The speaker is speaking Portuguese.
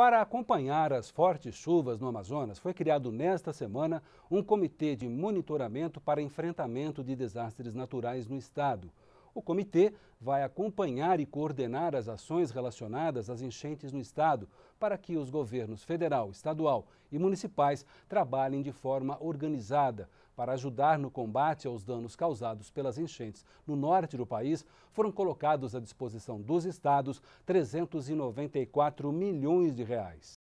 Para acompanhar as fortes chuvas no Amazonas, foi criado nesta semana um comitê de monitoramento para enfrentamento de desastres naturais no estado. O comitê vai acompanhar e coordenar as ações relacionadas às enchentes no Estado, para que os governos federal, estadual e municipais trabalhem de forma organizada. Para ajudar no combate aos danos causados pelas enchentes no norte do país, foram colocados à disposição dos estados 394 milhões de reais.